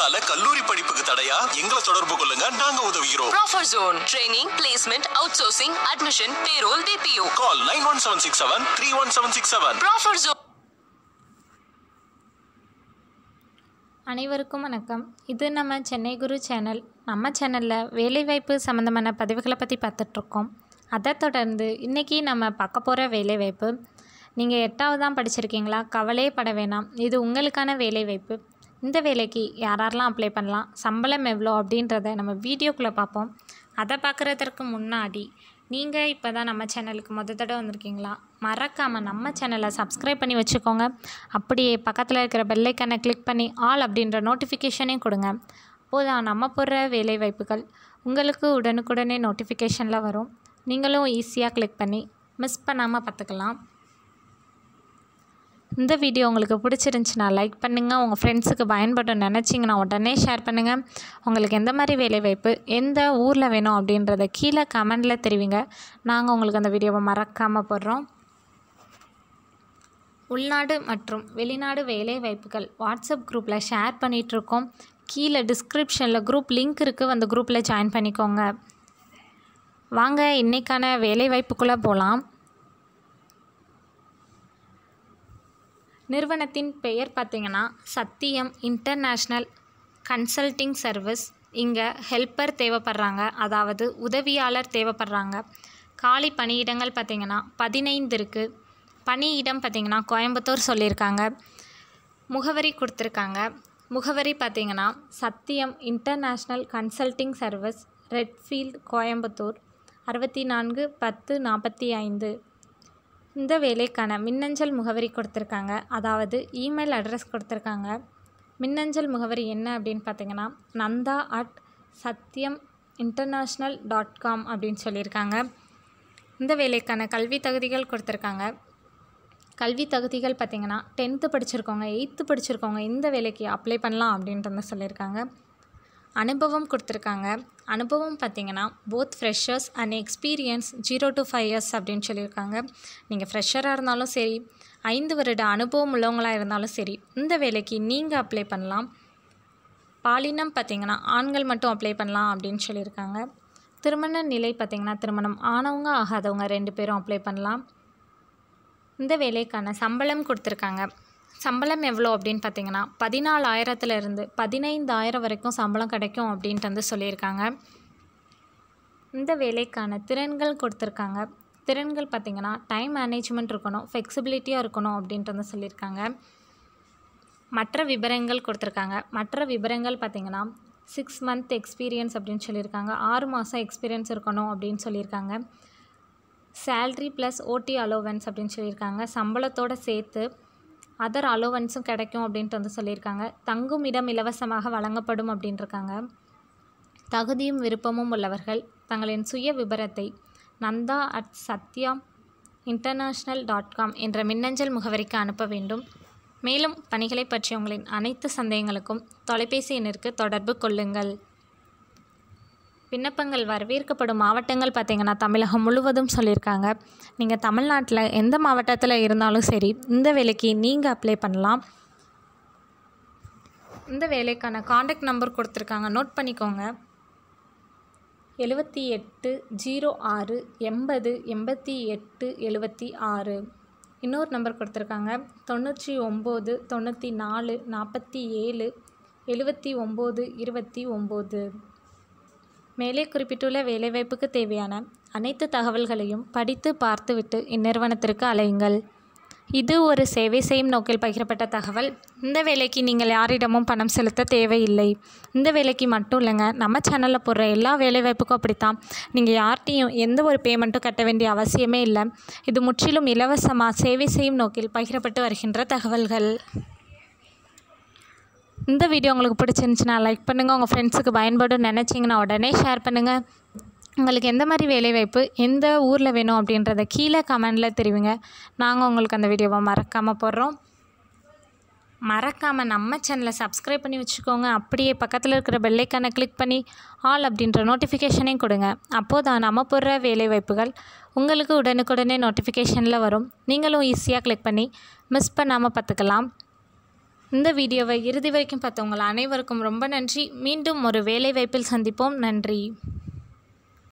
விபத்தால கல்லூரி படிப்புக்கு தடையா எங்களை தொடர்பு கொள்ளுங்க நாங்க உதவுகிறோம் Proffer Zone training placement outsourcing admission payroll BPO call nine one seven six seven three one seven six seven Proffer Zone அனைவருக்கும் வணக்கம் இது நம்ம சென்னை குரு சேனல் நம்ம சேனலில் வேலைவாய்ப்பு சம்மந்தமான பதிவுகளை பற்றி பார்த்துட்ருக்கோம் அதை தொடர்ந்து இன்றைக்கி நம்ம பார்க்க போகிற வேலைவாய்ப்பு நீங்கள் எட்டாவது தான் படிச்சிருக்கீங்களா கவலையே பட வேணாம் இது உங்களுக்கான வேலைவாய்ப்பு இந்த வேலைக்கு யாரெல்லாம் அப்ளை பண்ணலாம் சம்பளம் எவ்வளோ அப்படின்றத நம்ம வீடியோக்குள்ளே பார்ப்போம் அதை பார்க்குறதற்கு முன்னாடி நீங்கள் இப்போ தான் நம்ம சேனலுக்கு முத தடவை வந்திருக்கீங்களா மறக்காமல் நம்ம சேனலை சப்ஸ்கிரைப் பண்ணி வச்சுக்கோங்க அப்படியே பக்கத்தில் இருக்கிற பெல்லைக்கனை கிளிக் பண்ணி ஆல் அப்படின்ற நோட்டிஃபிகேஷனையும் கொடுங்க அப்போதான் நம்ம போடுற வேலை வாய்ப்புகள் உங்களுக்கு உடனுக்குடனே நோட்டிஃபிகேஷனில் வரும் நீங்களும் ஈஸியாக கிளிக் பண்ணி மிஸ் பண்ணாமல் பார்த்துக்கலாம் இந்த வீடியோ உங்களுக்கு பிடிச்சிருந்துச்சுன்னா லைக் பண்ணுங்கள் உங்கள் ஃப்ரெண்ட்ஸுக்கு பயன்படும் நினச்சிங்கன்னா உடனே ஷேர் பண்ணுங்கள் உங்களுக்கு எந்த மாதிரி வேலைவாய்ப்பு எந்த ஊரில் வேணும் அப்படின்றத கீழே கமெண்டில் தெரிவிங்க நாங்கள் உங்களுக்கு அந்த வீடியோவை மறக்காமல் போடுறோம் உள்நாடு மற்றும் வெளிநாடு வேலைவாய்ப்புகள் வாட்ஸ்அப் குரூப்பில் ஷேர் பண்ணிகிட்ருக்கோம் கீழே டிஸ்கிரிப்ஷனில் குரூப் லிங்க் இருக்குது அந்த குரூப்பில் ஜாயின் பண்ணிக்கோங்க வாங்க இன்றைக்கான வேலைவாய்ப்புக்குள்ளே போகலாம் நிறுவனத்தின் பெயர் பார்த்திங்கன்னா சத்தியம் இன்டர்நேஷ்னல் கன்சல்டிங் சர்வீஸ் இங்கே ஹெல்ப்பர் தேவைப்படுறாங்க அதாவது உதவியாளர் தேவைப்படுறாங்க காலி பணியிடங்கள் பார்த்திங்கன்னா பதினைந்து இருக்குது பணியிடம் பார்த்திங்கன்னா கோயம்புத்தூர் சொல்லியிருக்காங்க முகவரி கொடுத்துருக்காங்க முகவரி பார்த்திங்கன்னா Sathyam International Consulting Service Redfield Coimbatore அறுபத்தி நான்கு பத்து நாற்பத்தி ஐந்து இந்த வேலைக்கான மின்னஞ்சல் முகவரி கொடுத்துருக்காங்க அதாவது இமெயில் அட்ரஸ் கொடுத்துருக்காங்க மின்னஞ்சல் முகவரி என்ன அப்படின்னு பார்த்தீங்கன்னா Nanda at Sathyam international dot com அப்படின்னு சொல்லியிருக்காங்க இந்த வேலைக்கான கல்வி தகுதிகள் கொடுத்துருக்காங்க கல்வி தகுதிகள் பார்த்திங்கன்னா டென்த்து படிச்சிருக்கவங்க எயித்து படிச்சிருக்கவங்க இந்த வேலைக்கு அப்ளை பண்ணலாம் வந்து சொல்லியிருக்காங்க அனுபவம் கொடுத்துருக்காங்க அனுபவம் பார்த்தீங்கன்னா both freshers and experience zero to five years அப்படின்னு சொல்லியிருக்காங்க நீங்கள் ஃப்ரெஷராக இருந்தாலும் சரி ஐந்து வருட அனுபவம் உள்ளவங்களாக இருந்தாலும் சரி இந்த வேலைக்கு நீங்கள் அப்ளை பண்ணலாம் பாலினம் பார்த்திங்கன்னா ஆண்கள் மட்டும் அப்ளை பண்ணலாம் அப்படின்னு சொல்லியிருக்காங்க திருமண நிலை பார்த்திங்கன்னா திருமணம் ஆனவங்க ஆகாதவங்க ரெண்டு பேரும் அப்ளை பண்ணலாம் இந்த வேலைக்கான சம்பளம் கொடுத்துருக்காங்க சம்பளம் எவ்வளோ அப்படின்னு பார்த்தீங்கன்னா பதினாலாயிரத்துலேருந்து பதினைந்தாயிரம் வரைக்கும் சம்பளம் கிடைக்கும் அப்படின்ட்டு வந்து சொல்லியிருக்காங்க இந்த வேலைக்கான திறன்கள் கொடுத்துருக்காங்க திறன்கள் பார்த்திங்கன்னா டைம் மேனேஜ்மெண்ட் இருக்கணும் ஃப்ளெக்சிபிலிட்டியாக இருக்கணும் அப்படின்ட்டு வந்து சொல்லியிருக்காங்க மற்ற விபரங்கள் கொடுத்துருக்காங்க மற்ற விபரங்கள் பார்த்திங்கன்னா சிக்ஸ் மந்த் எக்ஸ்பீரியன்ஸ் அப்படின்னு சொல்லியிருக்காங்க ஆறு மாதம் எக்ஸ்பீரியன்ஸ் இருக்கணும் அப்படின்னு சொல்லியிருக்காங்க சேல்ரி ப்ளஸ் ஓடி அலோவன்ஸ் அப்படின்னு சொல்லியிருக்காங்க சம்பளத்தோடு சேர்த்து அதர் அலோவன்ஸும் கிடைக்கும் அப்படின்ட்டு வந்து சொல்லியிருக்காங்க தங்கும் இடம் இலவசமாக வழங்கப்படும் அப்படின்ட்டுருக்காங்க தகுதியும் விருப்பமும் உள்ளவர்கள் தங்களின் சுய விபரத்தை Nanda at Sathya international dot com என்ற மின்னஞ்சல் முகவரிக்கு அனுப்ப வேண்டும் மேலும் பணிகளை பற்றிய உங்களின் அனைத்து சந்தேகங்களுக்கும் தொலைபேசி எண்ணிற்கு தொடர்பு கொள்ளுங்கள் விண்ணப்பங்கள் வரவேற்கப்படும் மாவட்டங்கள் பார்த்திங்கன்னா தமிழகம் முழுவதும் சொல்லியிருக்காங்க நீங்கள் தமிழ்நாட்டில் எந்த மாவட்டத்தில் இருந்தாலும் சரி இந்த வேலைக்கு நீங்கள் அப்ளை பண்ணலாம் இந்த வேலைக்கான காண்டாக்ட் நம்பர் கொடுத்துருக்காங்க நோட் பண்ணிக்கோங்க எழுபத்தி எட்டு ஜீரோ ஆறு எண்பது எண்பத்தி எட்டு எழுபத்தி ஆறு இன்னொரு நம்பர் கொடுத்துருக்காங்க தொண்ணூற்றி ஒம்பது தொண்ணூற்றி நாலு நாற்பத்தி ஏழு எழுபத்தி ஒம்பது இருபத்தி ஒம்பது மேலே குறிப்பிட்டுள்ள வேலைவாய்ப்புக்கு தேவையான அனைத்து தகவல்களையும் படித்து பார்த்துவிட்டு இந்நிறுவனத்திற்கு அலையுங்கள் இது ஒரு சேவை செய்யும் நோக்கில் பகிரப்பட்ட தகவல் இந்த வேலைக்கு நீங்கள் யாரிடமும் பணம் செலுத்த தேவையில்லை இந்த வேலைக்கு மட்டும் இல்லைங்க நம்ம சேனலில் போடுற எல்லா வேலைவாய்ப்புக்கும் அப்படித்தான் நீங்கள் யார்கிட்டையும் எந்த ஒரு பேமெண்ட்டும் கட்ட வேண்டிய அவசியமே இல்லை இது முற்றிலும் இலவசமாக சேவை செய்யும் நோக்கில் பகிரப்பட்டு வருகின்ற தகவல்கள் இந்த வீடியோ உங்களுக்கு பிடிச்சிருந்துச்சுன்னா லைக் பண்ணுங்கள் உங்கள் ஃப்ரெண்ட்ஸுக்கு பயன்படும் நினச்சிங்கன்னா உடனே ஷேர் பண்ணுங்கள் உங்களுக்கு எந்த மாதிரி வேலைவாய்ப்பு எந்த ஊரில் வேணும் அப்படின்றத கீழே கமெண்டில் தெரிவிங்க நாங்கள் உங்களுக்கு அந்த வீடியோவை மறக்காமல் போடுறோம் மறக்காமல் நம்ம சேனலை சப்ஸ்கிரைப் பண்ணி வச்சுக்கோங்க அப்படியே பக்கத்தில் இருக்கிற பெல்லைக்கானை கிளிக் பண்ணி ஆல் அப்படின்ற நோட்டிஃபிகேஷனையும் கொடுங்க அப்போது தான் நம்ம போடுற வேலைவாய்ப்புகள் உங்களுக்கு உடனுக்குடனே நோட்டிஃபிகேஷனில் வரும் நீங்களும் ஈஸியாக கிளிக் பண்ணி மிஸ் பண்ணாமல் பார்த்துக்கலாம் இந்த வீடியோவை இறுதி வரைக்கும் பார்த்தவங்கள் அனைவருக்கும் ரொம்ப நன்றி மீண்டும் ஒரு வேலைவாய்ப்பில் சந்திப்போம் நன்றி